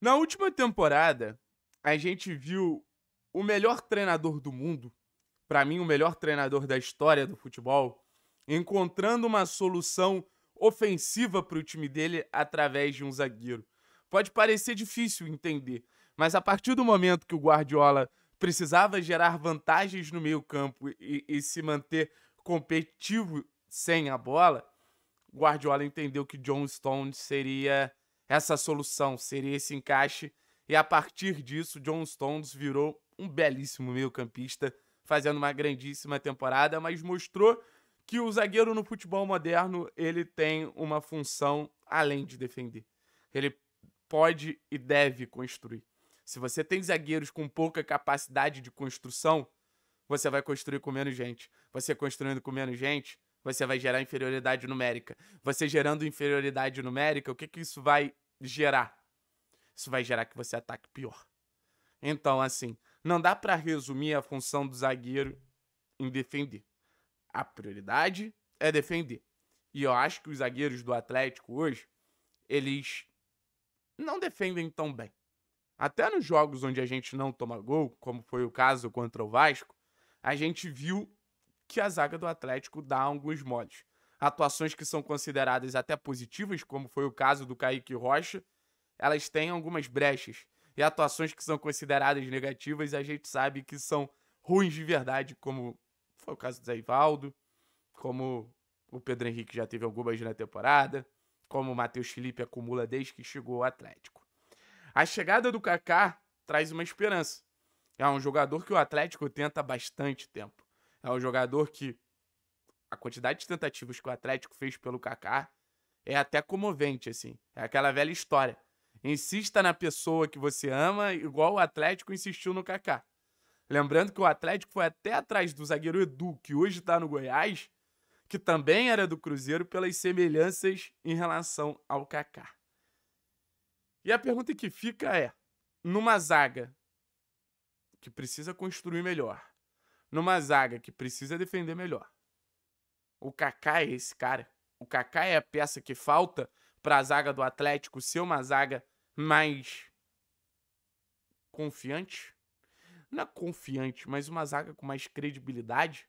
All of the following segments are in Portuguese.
Na última temporada, a gente viu o melhor treinador do mundo, para mim o melhor treinador da história do futebol, encontrando uma solução ofensiva para o time dele através de um zagueiro. Pode parecer difícil entender, mas a partir do momento que o Guardiola precisava gerar vantagens no meio-campo e, e, se manter competitivo sem a bola, Guardiola entendeu que John Stones seria essa solução, seria esse encaixe. E a partir disso, John Stones virou um belíssimo meio-campista, fazendo uma grandíssima temporada, mas mostrou que o zagueiro no futebol moderno ele tem uma função além de defender. Ele pode e deve construir. Se você tem zagueiros com pouca capacidade de construção, você vai construir com menos gente. Você construindo com menos gente, você vai gerar inferioridade numérica. Você gerando inferioridade numérica, o que, que isso vai gerar. Isso vai gerar que você ataque pior. Então, assim, não dá para resumir a função do zagueiro em defender. A prioridade é defender. E eu acho que os zagueiros do Atlético hoje, eles não defendem tão bem. Até nos jogos onde a gente não toma gol, como foi o caso contra o Vasco, a gente viu que a zaga do Atlético dá alguns moles atuações que são consideradas até positivas, como foi o caso do Kaique Rocha, elas têm algumas brechas. E atuações que são consideradas negativas, a gente sabe que são ruins de verdade, como foi o caso do Zé Ivaldo, como o Pedro Henrique já teve algumas na temporada, como o Matheus Felipe acumula desde que chegou ao Atlético. A chegada do Kaká traz uma esperança. É um jogador que o Atlético tenta há bastante tempo. É um jogador que a quantidade de tentativas que o Atlético fez pelo Kaká é até comovente, assim. É aquela velha história. Insista na pessoa que você ama, igual o Atlético insistiu no Kaká. Lembrando que o Atlético foi até atrás do zagueiro Edu, que hoje está no Goiás, que também era do Cruzeiro, pelas semelhanças em relação ao Kaká. E a pergunta que fica é: numa zaga que precisa construir melhor, numa zaga que precisa defender melhor, o Kaká é esse cara. O Kaká é a peça que falta para a zaga do Atlético ser uma zaga mais confiante. Não é confiante, mas uma zaga com mais credibilidade.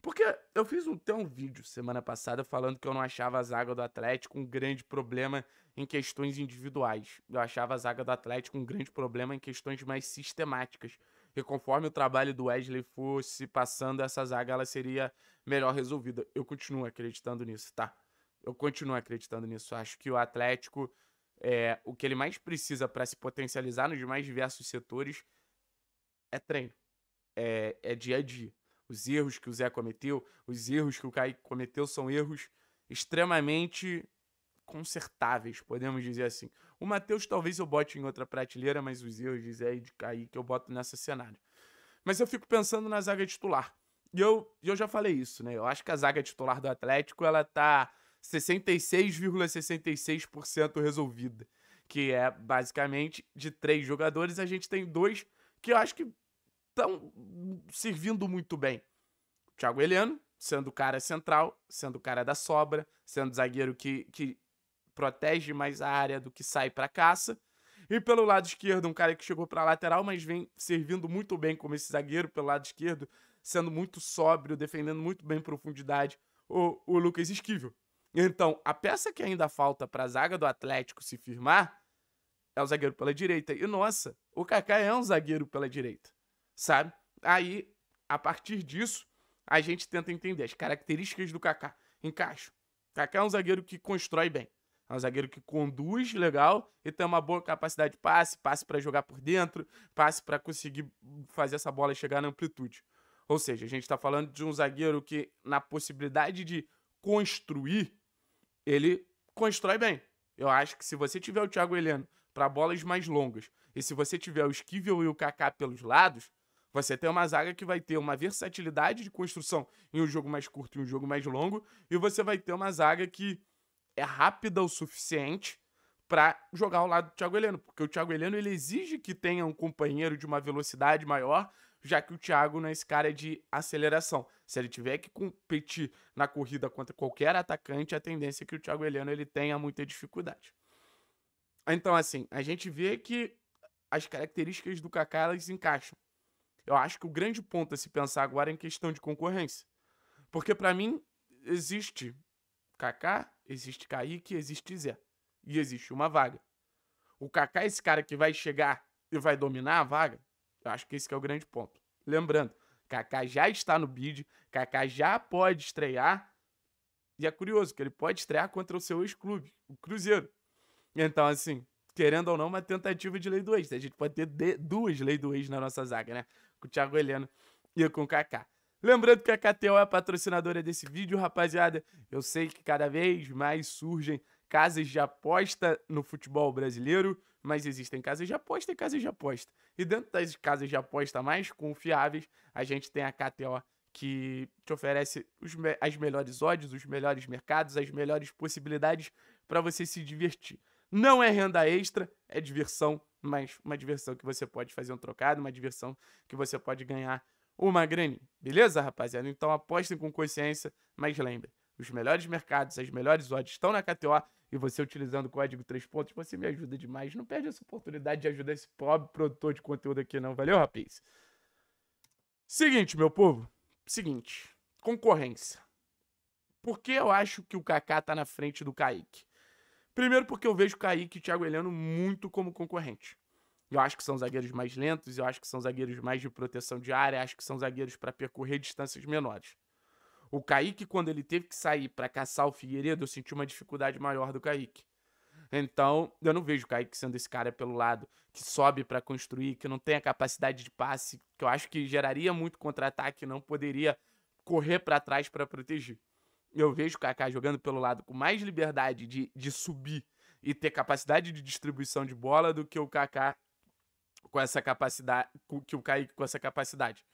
Porque eu fiz até um vídeo semana passada falando que eu não achava a zaga do Atlético um grande problema em questões individuais. Eu achava a zaga do Atlético um grande problema em questões mais sistemáticas que conforme o trabalho do Wesley fosse passando, essa zaga ela seria melhor resolvida. Eu continuo acreditando nisso, tá? Eu continuo acreditando nisso. Acho que o Atlético, é, o que ele mais precisa para se potencializar nos mais diversos setores é treino, é, é dia a dia. Os erros que o Zé cometeu, os erros que o Kai cometeu são erros extremamente consertáveis, podemos dizer assim. O Matheus talvez eu bote em outra prateleira, mas os erros de Zé e de Caí que eu boto nessa cenário. Mas eu fico pensando na zaga titular. E eu, eu já falei isso, né? Eu acho que a zaga titular do Atlético, ela tá 66,66% ,66 resolvida. Que é, basicamente, de três jogadores, a gente tem dois que eu acho que estão servindo muito bem. O Thiago Heleno, sendo o cara central, sendo o cara da sobra, sendo zagueiro que, que protege mais a área do que sai para caça. E pelo lado esquerdo, um cara que chegou para lateral, mas vem servindo muito bem como esse zagueiro pelo lado esquerdo, sendo muito sóbrio, defendendo muito bem profundidade, o, o Lucas Esquivel. Então, a peça que ainda falta para a zaga do Atlético se firmar é o zagueiro pela direita. E nossa, o Kaká é um zagueiro pela direita, sabe? Aí, a partir disso, a gente tenta entender as características do Kaká. Encaixo. Kaká é um zagueiro que constrói bem. É um zagueiro que conduz legal e tem uma boa capacidade de passe, passe para jogar por dentro, passe para conseguir fazer essa bola chegar na amplitude. Ou seja, a gente está falando de um zagueiro que, na possibilidade de construir, ele constrói bem. Eu acho que se você tiver o Thiago Heleno para bolas mais longas e se você tiver o Esquivel e o Kaká pelos lados, você tem uma zaga que vai ter uma versatilidade de construção em um jogo mais curto e um jogo mais longo, e você vai ter uma zaga que é rápida o suficiente para jogar ao lado do Thiago Heleno, porque o Thiago Heleno ele exige que tenha um companheiro de uma velocidade maior, já que o Thiago não é esse cara de aceleração. Se ele tiver que competir na corrida contra qualquer atacante, é a tendência é que o Thiago Heleno ele tenha muita dificuldade. Então, assim, a gente vê que as características do Kaká elas encaixam. Eu acho que o grande ponto a se pensar agora é em questão de concorrência. Porque para mim existe Kaká, existe Kaique, existe Zé. E existe uma vaga. O Kaká é esse cara que vai chegar e vai dominar a vaga? Eu acho que esse é o grande ponto. Lembrando, Kaká já está no bid, Kaká já pode estrear. E é curioso que ele pode estrear contra o seu ex-clube, o Cruzeiro. Então, assim, querendo ou não, uma tentativa de lei do ex. Né? A gente pode ter duas lei do ex na nossa zaga, né? Com o Thiago Heleno e com o Kaká. Lembrando que a KTO é a patrocinadora desse vídeo, rapaziada. Eu sei que cada vez mais surgem casas de aposta no futebol brasileiro, mas existem casas de aposta e casas de aposta. E dentro das casas de aposta mais confiáveis, a gente tem a KTO que te oferece os, as melhores odds, os melhores mercados, as melhores possibilidades para você se divertir. Não é renda extra, é diversão, mas uma diversão que você pode fazer um trocado, uma diversão que você pode ganhar uma graninha. Beleza, rapaziada? Então apostem com consciência, mas lembre, os melhores mercados, as melhores odds estão na KTO e você utilizando o código 3 pontos, você me ajuda demais. Não perde essa oportunidade de ajudar esse pobre produtor de conteúdo aqui não, valeu, rapaz? Seguinte, meu povo. Seguinte, concorrência. Por que eu acho que o Kaká tá na frente do Kaique? Primeiro porque eu vejo o Kaique e o Thiago Heleno muito como concorrente. Eu acho que são zagueiros mais lentos, eu acho que são zagueiros mais de proteção de área, acho que são zagueiros para percorrer distâncias menores. O Kaique, quando ele teve que sair para caçar o Figueiredo, eu senti uma dificuldade maior do Kaique. Então, eu não vejo o Kaique sendo esse cara pelo lado que sobe para construir, que não tem a capacidade de passe, que eu acho que geraria muito contra-ataque, não poderia correr para trás para proteger. Eu vejo o Kaká jogando pelo lado com mais liberdade de, de subir e ter capacidade de distribuição de bola do que o Kaká com essa capacidade, que o Kaique com essa capacidade.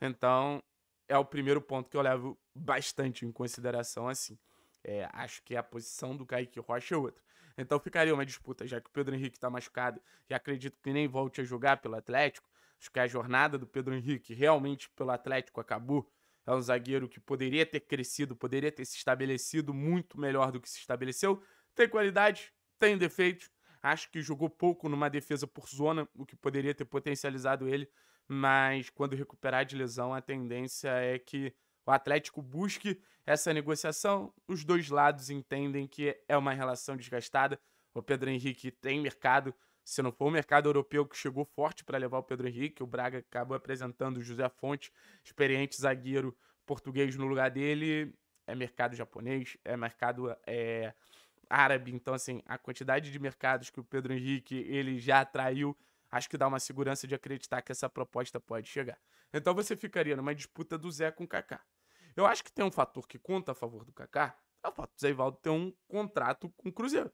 Então, é o primeiro ponto que eu levo bastante em consideração, assim. É, acho que a posição do Kaique Rocha é outra. Então ficaria uma disputa, já que o Pedro Henrique está machucado e acredito que nem volte a jogar pelo Atlético. Acho que a jornada do Pedro Henrique realmente pelo Atlético acabou. É um zagueiro que poderia ter crescido, poderia ter se estabelecido muito melhor do que se estabeleceu. Tem qualidade, tem defeitos, Acho que jogou pouco numa defesa por zona, o que poderia ter potencializado ele, mas quando recuperar de lesão, a tendência é que o Atlético busque essa negociação. Os dois lados entendem que é uma relação desgastada. O Pedro Henrique tem mercado. Se não for o mercado europeu que chegou forte para levar o Pedro Henrique, o Braga acabou apresentando o José Fonte, experiente zagueiro português no lugar dele. É mercado japonês, é mercado é, árabe, então assim, a quantidade de mercados que o Pedro Henrique ele já atraiu, acho que dá uma segurança de acreditar que essa proposta pode chegar. Então você ficaria numa disputa do Zé com o Kaká. Eu acho que tem um fator que conta a favor do Kaká, é o fato do Zé Ivaldo ter um contrato com o Cruzeiro.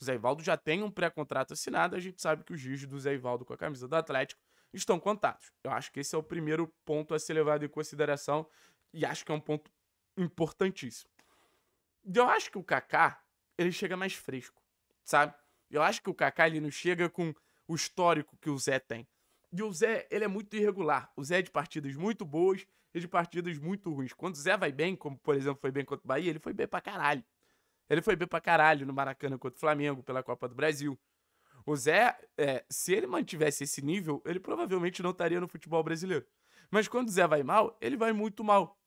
O Zé Ivaldo já tem um pré-contrato assinado, a gente sabe que os dias do Zé Ivaldo com a camisa do Atlético estão contados. Eu acho que esse é o primeiro ponto a ser levado em consideração e acho que é um ponto importantíssimo. Eu acho que o Kaká, ele chega mais fresco, sabe? Eu acho que o Kaká ele não chega com o histórico que o Zé tem. E o Zé, ele é muito irregular. O Zé é de partidas muito boas e de partidas muito ruins. Quando o Zé vai bem, como por exemplo foi bem contra o Bahia, ele foi bem pra caralho. Ele foi bem pra caralho no Maracanã contra o Flamengo, pela Copa do Brasil. O Zé, é, se ele mantivesse esse nível, ele provavelmente não estaria no futebol brasileiro. Mas quando o Zé vai mal, ele vai muito mal.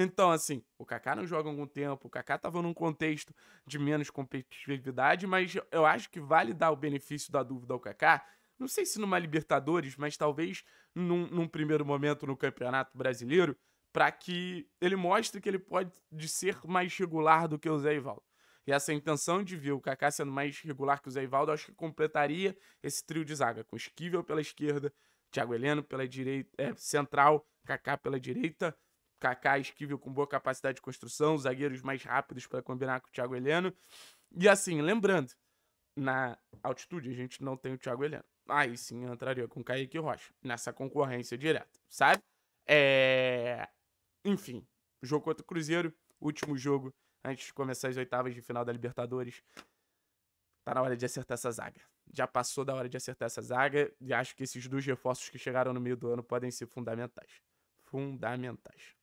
Então, assim, o Kaká não joga há algum tempo, o Kaká estava num contexto de menos competitividade, mas eu acho que vale dar o benefício da dúvida ao Kaká. Não sei se numa Libertadores, mas talvez num, num primeiro momento no Campeonato Brasileiro, para que ele mostre que ele pode ser mais regular do que o Zé Ivaldo. E essa intenção de ver o Kaká sendo mais regular que o Zé Ivaldo, acho que completaria esse trio de zaga, com Esquivel pela esquerda, Thiago Heleno pela direita, é, central, Kaká pela direita Kaká Esquivel com boa capacidade de construção, zagueiros mais rápidos para combinar com o Thiago Heleno. E assim, lembrando, na altitude a gente não tem o Thiago Heleno. Aí sim entraria com o Kaique Rocha, nessa concorrência direta, sabe? É... Enfim, jogo contra o Cruzeiro, último jogo antes de começar as oitavas de final da Libertadores. Tá na hora de acertar essa zaga. Já passou da hora de acertar essa zaga e acho que esses dois reforços que chegaram no meio do ano podem ser fundamentais. Fundamentais.